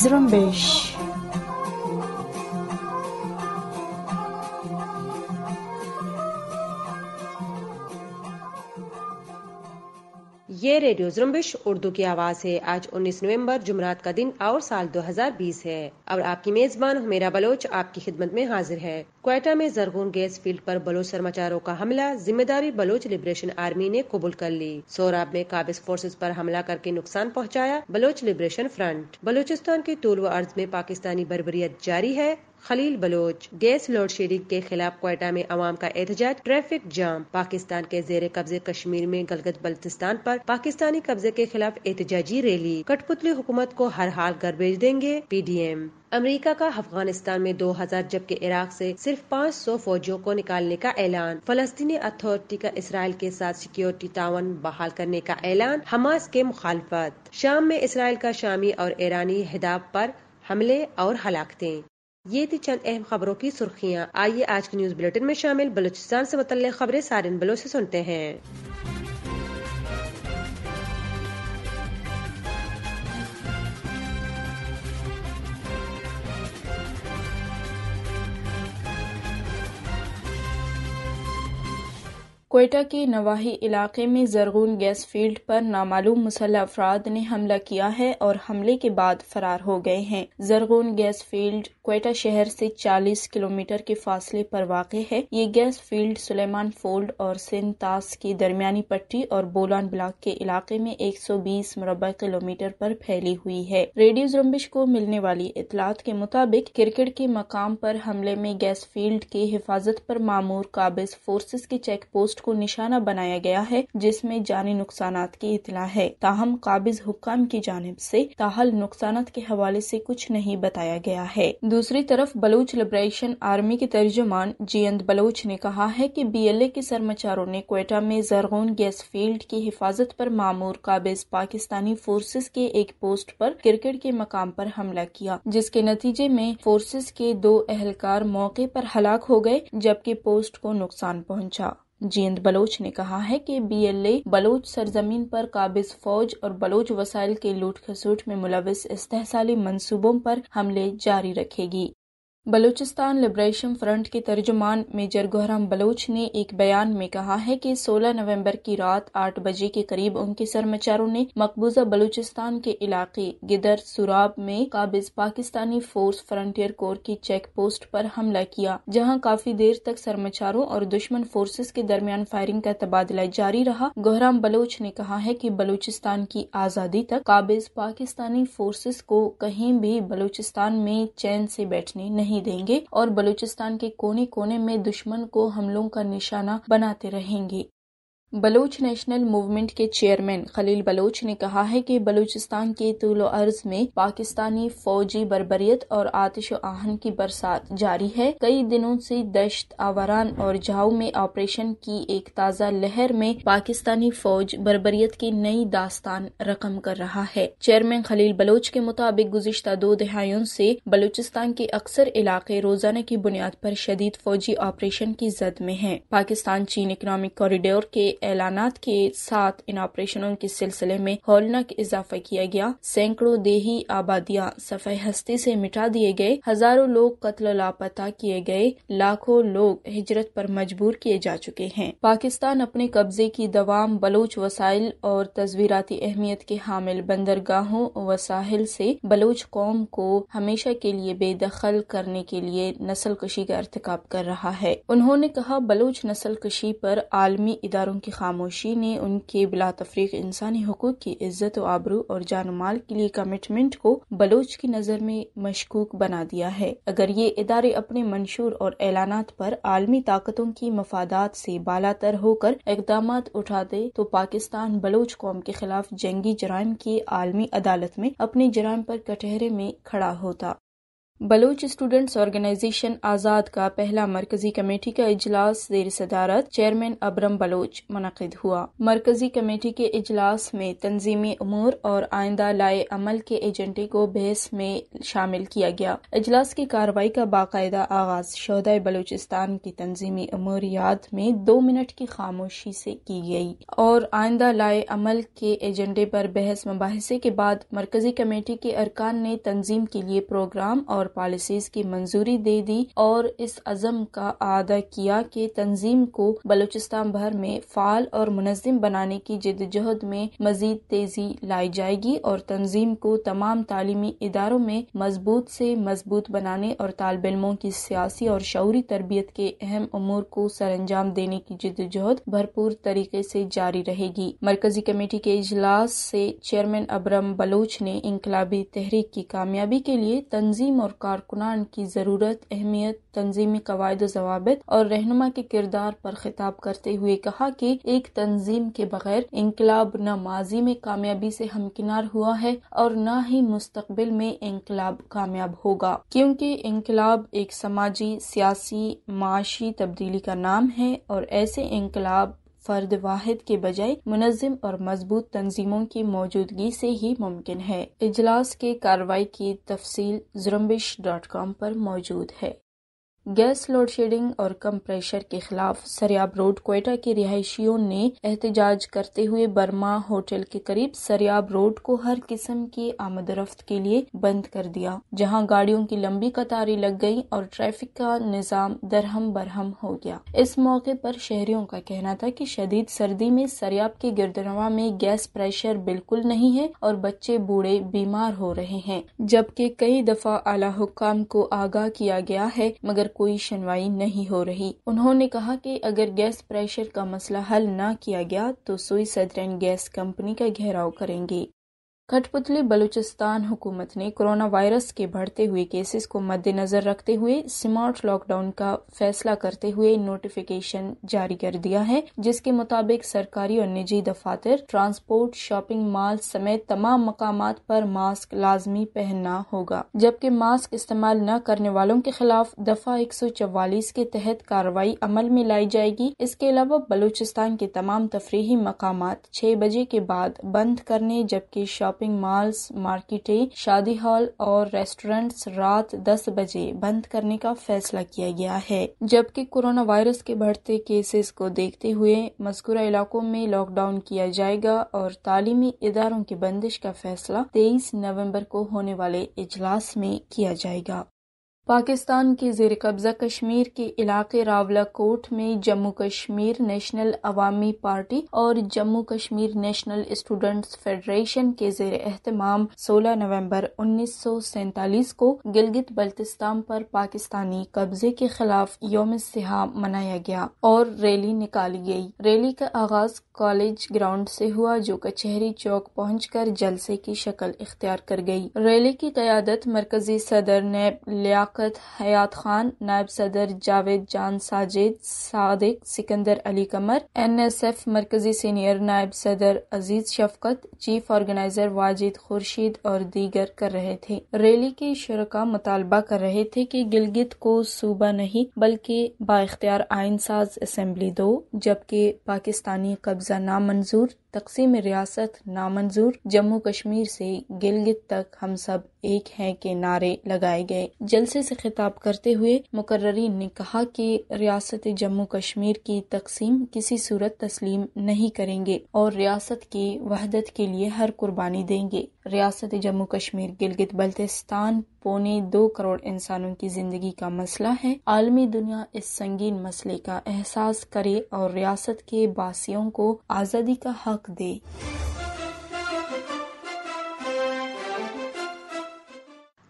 Zurambeixe radio जुम्बिश Urdu की आवाज़ है आज 19 नवंबर जुमरात का दिन और साल 2020 है और आपकी मेजबान हमेरा बलोच आपकी खिदमत में हाजिर है क्वेटा में जरगोन गैस फील्ड पर बलोच समाचारों का हमला जिम्मेदारी बलोच लिबरेशन आर्मी ने कबूल कर ली सौराब में काबिज फोर्सेज पर हमला करके नुकसान पहुंचाया बलोच लिबरेशन फ्रंट बलोचिस्तान के तोलवा अर्ज में पाकिस्तानी बर्बरियत जारी है Khalil Baloch gas load shedding के खिलाफ कोयटा में आवाम का एहतजाज ट्रैफिक जाम पाकिस्तान के जेर कब्जे कश्मीर में गलगत बल्तिस्तान पर पाकिस्तानी कब्जे के खिलाफ एहतजाजी रैली कठपुतली हुकूमत को हर हाल घर भेज देंगे पी डी एम अमेरिका का अफगानिस्तान में 2000 जबकि इराक से सिर्फ 500 फौजियों को निकालने का ऐलान फलस्तीनी अथॉरिटी का इसराइल के साथ सिक्योरिटी तावन बहाल करने का ऐलान हमास के मुखालफत शाम में इसराइल का शामी और ईरानी हिदाब पर हमले और हलाकतें ये थी चंद अहम खबरों की सुर्खियाँ आइए आज के न्यूज बुलेटिन में शामिल बलूचिस्तान से मुतल खबरें सारे बलोच से सुनते हैं कोयटा के नवाही इलाके में जरगून गैस फील्ड पर नामालूम मुसल्ह अफराद ने हमला किया है और हमले के बाद फरार हो गए हैं जरगून गैस फील्ड कोयटा शहर से 40 किलोमीटर के फासले पर वाक़ है ये गैस फील्ड सुलेमान फोल्ड और सिंतास की दरमियानी पट्टी और बोलान ब्लाक के इलाके में 120 मुरबा किलोमीटर पर फैली हुई है रेडियो जुम्बिश को मिलने वाली इतलात के मुताबिक क्रिकेट के मकाम आरोप हमले में गैस फील्ड की हिफाजत आरोप मामूर काबिज फोर्सेस के चेक पोस्ट को निशाना बनाया गया है जिसमें जानी नुकसान की इतला है ताहम काबिज हुक्म की जानब ऐसी ताहल नुकसान के हवाले ऐसी कुछ नहीं बताया गया है दूसरी तरफ बलूच लिबरेशन आर्मी के तर्जुमान जियंद बलूच ने कहा है की बी एल ए के सरमाचारों ने कोयटा में जरगोन गैस फील्ड की हिफाजत पर मामूर काबिज पाकिस्तानी फोर्सेज के एक पोस्ट पर क्रिकेट के मकाम पर हमला किया जिसके नतीजे में फोर्सेज के दो एहलकार मौके पर हलाक हो गए जबकि पोस्ट को नुकसान पहुंचा जींद बलोच ने कहा है कि बीएलए बलोच सरजमीन पर काबिज फौज और बलोच वसाइल के लूट खसूट में मुलविस इस्तेसाली मंसूबों पर हमले जारी रखेगी बलूचिस्तान लिबरेशन फ्रंट के तर्जुमान मेजर गोहराम बलोच ने एक बयान में कहा है कि 16 नवंबर की रात आठ बजे के करीब उनके सरमाचारों ने मकबूजा बलूचिस्तान के इलाके गिदर सुराब में काबिज पाकिस्तानी फोर्स फ्रंटियर कोर की चेक पोस्ट पर हमला किया जहां काफी देर तक सरमाचारों और दुश्मन फोर्सेज के दरमियान फायरिंग का तबादला जारी रहा गोहराम बलोच ने कहा है की बलूचिस्तान की आज़ादी तक काबिज पाकिस्तानी फोर्सेज को कहीं भी बलूचिस्तान में चैन से बैठने नहीं नहीं देंगे और बलूचिस्तान के कोने कोने में दुश्मन को हमलों का निशाना बनाते रहेंगे बलोच नेशनल मूवमेंट के चेयरमैन खलील बलोच ने कहा है कि बलूचिस्तान के तुलो अर्ज में पाकिस्तानी फौजी बरबरीत और आतिश आहन की बरसात जारी है कई दिनों से दशत आवारान और झाऊ में ऑपरेशन की एक ताज़ा लहर में पाकिस्तानी फौज बरबरीत की नई दास्तान रकम कर रहा है चेयरमैन खलील बलोच के मुताबिक गुजशत दो दहाइयों से बलूचिस्तान के अक्सर इलाके रोजाना की बुनियाद पर शदीद फौजी ऑपरेशन की जद में है पाकिस्तान चीन इकनॉमिक कॉरिडोर के ऐलान के साथ इन ऑपरेशनों के सिलसिले में होलनाक इजाफा किया गया सैकड़ों देही आबादियाँ सफ़े हस्ती से मिटा दिए गए हजारों लोग कत्ल लापता किए गए लाखों लोग हिजरत पर मजबूर किए जा चुके हैं पाकिस्तान अपने कब्जे की दवाम बलूच वसाइल और तस्वीरती अहमियत के हामिल बंदरगाहों वसाहल से बलूच कौम को हमेशा के लिए बेदखल करने के लिए नस्ल कशी का इरतकब कर रहा है उन्होंने कहा बलूच नस्ल कशी पर आलमी इदारों की खामोशी ने उनके बिला तफरी इंसानी हकूक़ की इज्जत आबरू और जान माल के लिए कमिटमेंट को बलोच की नज़र में मशकूक बना दिया है अगर ये इदारे अपने मंशूर और ऐलानात पर आलमी ताकतों की मफादात से तर होकर इकदाम उठा दे तो पाकिस्तान बलोच कौम के खिलाफ जंगी जराइम की आलमी अदालत में अपने जराइम पर कटहरे में खड़ा होता बलोच स्टूडेंट्स ऑर्गेनाइजेशन आज़ाद का पहला मरकजी कमेटी का इजलास जेर सदारत चेयरमैन अबरम बलोच मनद हुआ मरकजी कमेटी के इजलास में तंजीमी अमूर और आइंदा लाए अमल के एजेंडे को बहस में शामिल किया गया इजलास की कार्रवाई का बाकायदा आगाज शहदा बलोचिस्तान की तंजीमी याद में दो मिनट की खामोशी से की गई और आइंदा लाए अमल के एजेंडे पर बहस मुबासे के बाद मरकजी कमेटी के अरकान ने तंजीम के लिए प्रोग्राम और पॉलिसीज की मंजूरी दे दी और इस अजम का आदा किया कि तंजीम को बलूचिस्तान भर में फाल और मुनजम बनाने की जदजहद में मजीद तेजी लाई जाएगी और तंजीम को तमाम तालीमी इदारों में मजबूत से मजबूत बनाने और तालब इलमों की सियासी और शौरी तरबियत के अहम अमूर को सरंजाम देने की जदजहद भरपूर तरीके से जारी रहेगी मरकजी कमेटी के इजलास से चेयरमैन अब्रम बलोच ने इनकलाबी तहरीक की कामयाबी के लिए तंजीम और कारकुनान की ज़रूरत अहमियत तंजीमी कवायद जवाब और रहनमा के किरदार पर खिताब करते हुए कहा कि एक तंजीम के बगैर इंकलाब न माजी में कामयाबी से हमकिनार हुआ है और न ही मुस्तकबिल में इंकलाब कामयाब होगा क्योंकि इनकलाब एक समाजी सियासी माशी तब्दीली का नाम है और ऐसे इनकलाब फर्द वाहिद के बजाय मुनजिम और मजबूत तंजीमों की मौजूदगी से ही मुमकिन है इजलास के कार्रवाई की तफसील जुरम्बिश डॉट कॉम पर मौजूद है गैस लोड शेडिंग और कम प्रेशर के खिलाफ सरियाब रोड कोयटा के रिहायशियों ने एहतजाज करते हुए बर्मा होटल के करीब सरियाब रोड को हर किस्म की आमदरफ्त के लिए बंद कर दिया जहां गाड़ियों की लंबी कतारें लग गई और ट्रैफिक का निजाम दरहम बरहम हो गया इस मौके पर शहरियों का कहना था की शदीद सर्दी में सरियाब के गिरदनवा में गैस प्रेशर बिल्कुल नहीं है और बच्चे बूढ़े बीमार हो रहे हैं जबकि कई दफा आला हुक्म को आगाह किया गया है मगर कोई सुनवाई नहीं हो रही उन्होंने कहा कि अगर गैस प्रेशर का मसला हल न किया गया तो सुई सदरन गैस कंपनी का घेराव करेंगे कठपुतली बलूचिस्तान हुकूमत ने वायरस के बढ़ते हुए केसेस को मद्देनजर रखते हुए स्मार्ट लॉकडाउन का फैसला करते हुए नोटिफिकेशन जारी कर दिया है जिसके मुताबिक सरकारी और निजी दफातर ट्रांसपोर्ट शॉपिंग मॉल समेत तमाम मकाम पर मास्क लाजमी पहनना होगा जबकि मास्क इस्तेमाल न करने वालों के खिलाफ दफा एक सौ चवालीस के तहत कार्रवाई अमल में लाई जाएगी इसके अलावा बलूचिस्तान के तमाम तफरी मकाम छह बजे के बाद बंद करने जबकि शॉपिंग मॉल्स मार्केटें शादी हॉल और रेस्टोरेंट्स रात 10 बजे बंद करने का फैसला किया गया है जबकि कोरोना वायरस के बढ़ते केसेस को देखते हुए मस्कुरा इलाकों में लॉकडाउन किया जाएगा और तालीमी इदारों की बंदिश का फैसला तेईस नवम्बर को होने वाले इजलास में किया जाएगा पाकिस्तान के जेर कब्जा कश्मीर के इलाके रावला कोट में जम्मू कश्मीर नेशनल अवामी पार्टी और Jammu Kashmir national students federation के जेर एहतमाम 16 नवंबर उन्नीस को गिलगित बल्तिस्तान पर पाकिस्तानी कब्जे के खिलाफ योम सिहा मनाया गया और रैली निकाली गई रैली का आगाज कॉलेज ग्राउंड से हुआ जो कचहरी चौक कर जलसे की शक्ल इख्तियार कर गयी रैली की क्यादत मरकजी सदर ने लिया लियाकत हयात खान नायब सदर Javed Jan Sajid Sadiq Sikandar Ali Qamar N S F मरकजी सीनियर नायब सदर अजीज शफकत चीफ ऑर्गेनाइजर वाजिद खुर्शीद और दीगर कर रहे थे रैली के शुरा मुतालबा कर रहे थे कि गिलगित को सूबा नहीं बल्कि बाख्तियार आयन साज असम्बली दो जबकि पाकिस्तानी कब्जा नामंजूर तकसीम रियासत नामंजूर जम्मू कश्मीर से गिलगित तक हम सब एक है के नारे लगाए गए जलसे से खिताब करते हुए मुकर्रीन ने कहा कि रियासत जम्मू कश्मीर की तकसीम किसी सूरत तस्लीम नहीं करेंगे और रियासत की वहदत के लिए हर कुर्बानी देंगे रियासत जम्मू कश्मीर गिलगित बल्तिस्तान पौने दो करोड़ इंसानों की जिंदगी का मसला है आलमी दुनिया इस संगीन मसले का एहसास करे और रियासत के बासियों को आज़ादी का हक दे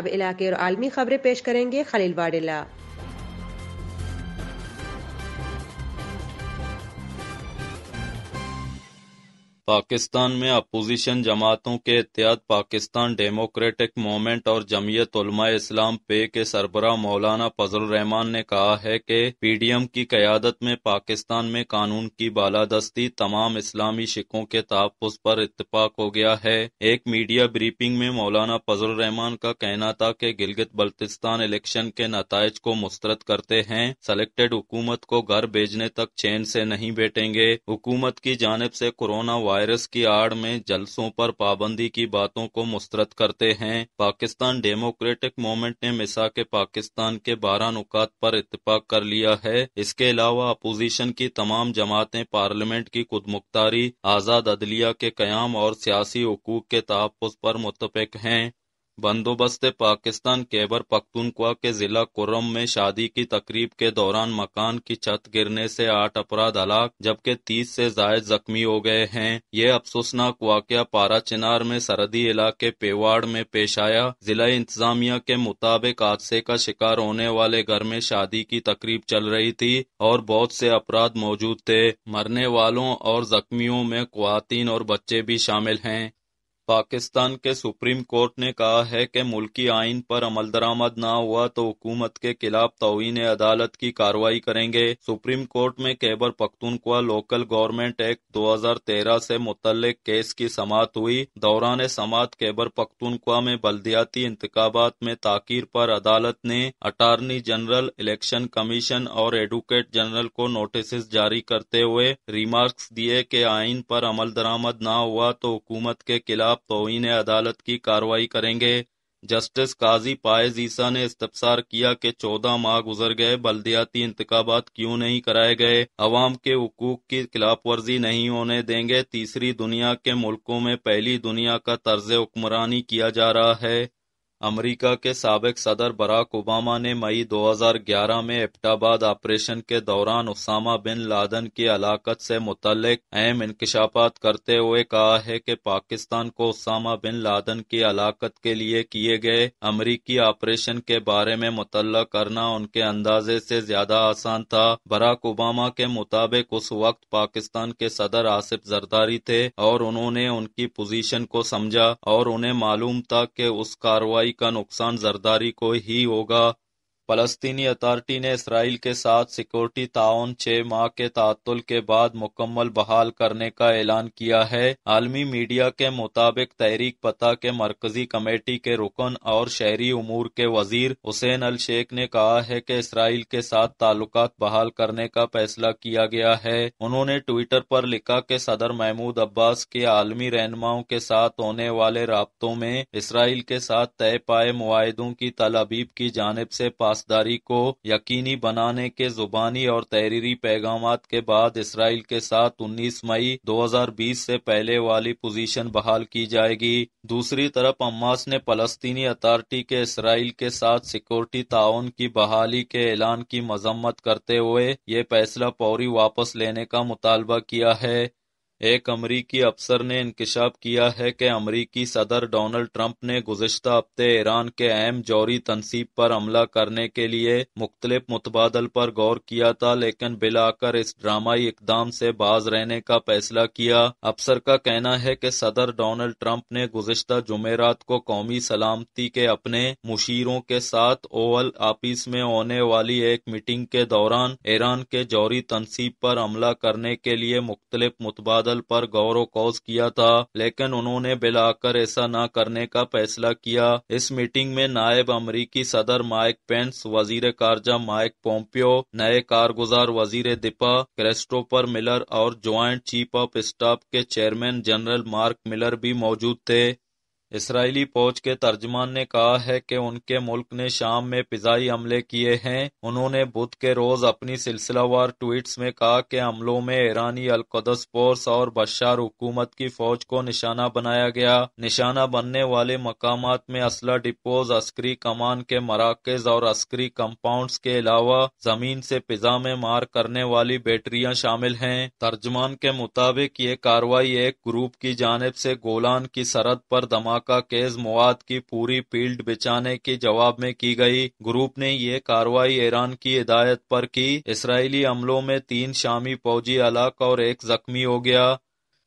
अब इलाके और आलमी खबरें पेश करेंगे खलील वाडिला पाकिस्तान में अपोजिशन जमातों के एहतियात पाकिस्तान डेमोक्रेटिक मूवमेंट और जमीयत उलमा इस्लाम पे के सरबरा मौलाना फजल रहमान ने कहा है कि पीडीएम की क्यादत में पाकिस्तान में कानून की बालादस्ती तमाम इस्लामी शिकों के तहफ़ पर इतफाक हो गया है एक मीडिया ब्रीफिंग में मौलाना फजल रहमान का कहना था कि गिलगित बल्तिस्तान इलेक्शन के नतज को मुस्तरद करते हैं सेलेक्टेड हुकूमत को घर भेजने तक चैन से नहीं बैठेंगे हुकूमत की जानब से कोरोना वायरस की आड़ में जलसों पर पाबंदी की बातों को मुस्तरद करते हैं पाकिस्तान डेमोक्रेटिक मूवमेंट ने मिसा के पाकिस्तान के बारह नुकात पर इतफाक कर लिया है इसके अलावा अपोजिशन की तमाम जमातें पार्लियामेंट की खुद मुख्तारी आज़ाद अदलिया के क्याम और सियासी हकूक के तहफ़ पर मुतफिक हैं बंदोबस्त पाकिस्तान केबर पख्तूनख्वा के जिला कुरम में शादी की तकरीब के दौरान मकान की छत गिरने से आठ अपराध हलाक जबकि तीस से जायद जख्मी हो गए हैं ये अफसोसनाक वाक़ पारा चिनार में सरहदी इलाके पेवाड़ में पेश आया जिला इंतजामिया के मुताबिक हादसे का शिकार होने वाले घर में शादी की तकरीब चल रही थी और बहुत से अपराध मौजूद थे मरने वालों और जख्मियों में खुवान और बच्चे भी शामिल हैं पाकिस्तान के सुप्रीम कोर्ट ने कहा है कि मुल्की आइन पर अमल दरामद न हुआ तो हुकूमत के खिलाफ तोहन अदालत की कार्रवाई करेंगे सुप्रीम कोर्ट में Khyber Pakhtunkhwa local government act 2013 से मुतल केस की समात हुई दौरान समात कैबर पख्तूनख्वा में बल्दियाती इंतबात में ताकीर पर अदालत ने अटारनी जनरल इलेक्शन कमीशन और एडवोकेट जनरल को नोटिस जारी करते हुए रिमार्क दिए कि आइन पर अमल दरामद न हुआ तो हुकूमत के खिलाफ खिलाफ तोहन अदालत की कार्रवाई करेंगे जस्टिस काजी पायज ईसा ने इस्तफसार किया कि चौदह माह गुजर गए बल्दियाती इंतबात क्यों नहीं कराए गए अवाम के हकूक की खिलाफ वर्जी नहीं होने देंगे तीसरी दुनिया के मुल्कों में पहली दुनिया का तर्ज हुक्मरानी किया जा रहा है अमेरिका के सबक सदर बराक ओबामा ने मई 2011 में एबटाबाद ऑपरेशन के दौरान उसामा बिन लादन की हलाकत से मुतलक अहम इंकशाफात करते हुए कहा है कि पाकिस्तान को उसामा बिन लादन की हलाकत के लिए किए गए अमरीकी ऑपरेशन के बारे में मुतल करना उनके अंदाजे से ज्यादा आसान था बराक ओबामा के मुताबिक उस वक्त पाकिस्तान के सदर आसिफ जरदारी थे और उन्होंने उनकी पोजीशन को समझा और उन्हें मालूम था कि उस कार्रवाई का नुकसान जरदारी को ही होगा फलस्तीनी अथॉरिटी ने इसराइल के साथ सिक्योरिटी ताउन छह माह के तातुल के बाद मुकम्मल बहाल करने का ऐलान किया है आलमी मीडिया के मुताबिक तहरीक पता के मरकजी कमेटी के रुकन और शहरी उमूर के वजीर हुसैन अल शेख ने कहा है की इसराइल के साथ ताल्लुक बहाल करने का फैसला किया गया है उन्होंने ट्विटर पर लिखा के सदर महमूद अब्बास के आलमी रहनुमाओं के साथ होने वाले रबतों में इसराइल के साथ तय पाए माहदों की तलाबीब की जानब ऐसी पास पासदारी को यकीनी बनाने के जुबानी और तहरीरी पैगाम के बाद इसराइल के साथ 19 मई 2020 से पहले वाली पोजीशन बहाल की जाएगी दूसरी तरफ अम्मास ने फलस्तीनी अथॉरिटी के इसराइल के साथ सिक्योरिटी ताउन की बहाली के ऐलान की मजम्मत करते हुए ये फैसला फौरी वापस लेने का मुतालबा किया है एक अमरीकी अफसर ने इंकशाफ किया है कि अमरीकी सदर डोनाल्ड ट्रंप ने गुजशत हफ्ते ईरान के अहम जौहरी तनसीब पर हमला करने के लिए मुख्तलिफ मुतबादल पर गौर किया था लेकिन बिलाकर इस ड्रामाई इकदाम से बाज रहने का फैसला किया अफसर का कहना है कि सदर डोनाल्ड ट्रंप ने गुजशत जुमेरात को कौमी सलामती के अपने मुशीरों के साथ ओवल ऑफिस में होने वाली एक मीटिंग के दौरान ईरान के जौहरी तनसीब पर हमला करने के लिए मुख्तलिफ मुतबाद बादल पर गौरव कौज किया था लेकिन उन्होंने बिलाकर ऐसा न करने का फैसला किया इस मीटिंग में नायब अमरीकी सदर माइक पेंस वजीर कारजा माइक पोम्पियो नए कारगुजार वजीर दिपा क्रेस्टोपर मिलर और ज्वाइंट चीफ ऑफ स्टाफ के चेयरमैन जनरल मार्क मिलर भी मौजूद थे इसराइली फौज के तर्जमान ने कहा है कि उनके मुल्क ने शाम में फिजाई हमले किए हैं उन्होंने बुध के रोज अपनी सिलसिलावार ट्वीट्स में कहा कि हमलों में ईरानी अलकदस फोर्स और बशार हुकूमत की फौज को निशाना बनाया गया निशाना बनने वाले मकाम में असला डिपोज अस्करी कमान के मराकज और अस्करी कम्पाउंड के अलावा जमीन से फिजा में मार करने वाली बैटरियां शामिल है तर्जमान के मुताबिक ये कार्रवाई एक ग्रुप की जानब से गोलान की सरहद पर दमा का केस मवाद की पूरी फील्ड बिछाने के जवाब में की गई ग्रुप ने यह कार्रवाई ईरान की हिदायत पर की इसराइली हमलों में तीन शामी फौजी हलाक और एक जख्मी हो गया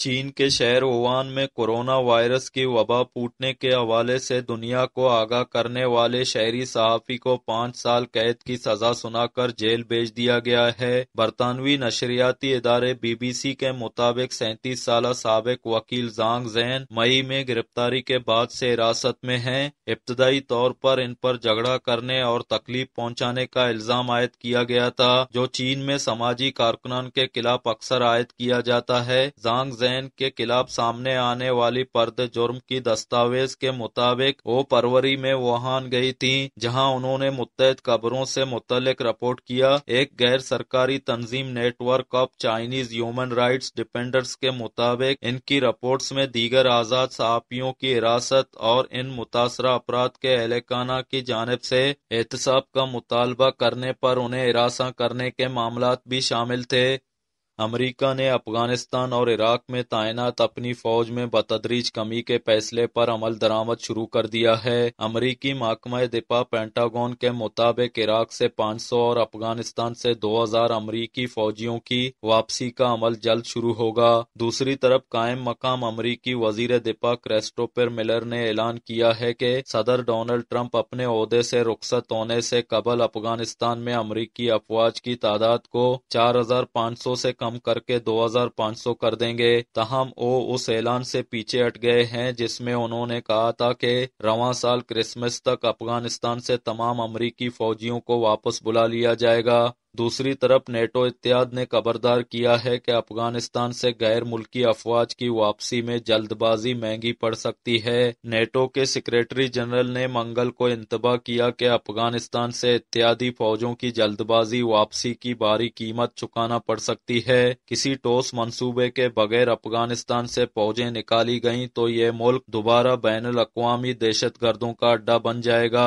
चीन के शहर ओवान में कोरोना वायरस की वबा फूटने के हवाले से दुनिया को आगाह करने वाले शहरी सहाफ़ी को पाँच साल कैद की सजा सुनाकर जेल भेज दिया गया है बरतानवी नशरियाती इदारे बीबीसी के मुताबिक सैतीस साल सबक वकील जांग जैन मई में गिरफ्तारी के बाद से हिरासत में है इब्तदाई तौर पर इन पर झगड़ा करने और तकलीफ पहुँचाने का इल्जाम आयद किया गया था जो चीन में समाजी कारकुनान के खिलाफ अक्सर आयद किया जाता है जांग जैन हुसैन के खिलाफ सामने आने वाली पर्द जुर्म की दस्तावेज के मुताबिक वो फरवरी में वुहान गई थी जहां उन्होंने मुत खबरों से मुतलक रिपोर्ट किया एक गैर सरकारी तंजीम network of Chinese human right defenders के मुताबिक इनकी रिपोर्ट में दीगर आजाद सहाफियों की हिरासत और इन मुतासरा अपराध के एहलकाना की जानब से एहतसाब का मुतालबा करने पर उन्हें हिरासा करने के मामला भी शामिल थे अमेरिका ने अफगानिस्तान और इराक में तैनात अपनी फौज में बतदरीज कमी के फैसले पर अमल दरामद शुरू कर दिया है अमरीकी महकमा दिपा पेंटागोन के मुताबिक इराक से 500 और अफगानिस्तान से 2000 अमेरिकी फौजियों की वापसी का अमल जल्द शुरू होगा दूसरी तरफ कायम मकाम अमरीकी वजीर दिपा क्रेस्टोपर मिलर ने ऐलान किया है कि सदर डोनाल्ड ट्रंप अपने अहदे से रुख्सत होने से कबल अफगानिस्तान में अमरीकी अफवाज की तादाद को चार हजार पाँच सौ से कम करके 2500 कर देंगे तहम वो उस ऐलान से पीछे हट गए हैं जिसमें उन्होंने कहा था कि रवा साल क्रिसमस तक अफगानिस्तान से तमाम अमरीकी फौजियों को वापस बुला लिया जाएगा दूसरी तरफ नेटो इत्याद ने खबरदार किया है कि अफगानिस्तान से गैर मुल्की अफवाज की वापसी में जल्दबाजी महंगी पड़ सकती है नेटो के सेक्रेटरी जनरल ने मंगल को इंतबाह किया कि अफगानिस्तान से इत्यादि फौजों की जल्दबाजी वापसी की भारी कीमत चुकाना पड़ सकती है किसी ठोस मंसूबे के बगैर अफगानिस्तान से फौजें निकाली गयी तो ये मुल्क दोबारा बैन अवी दहशत गर्दों का अड्डा बन जाएगा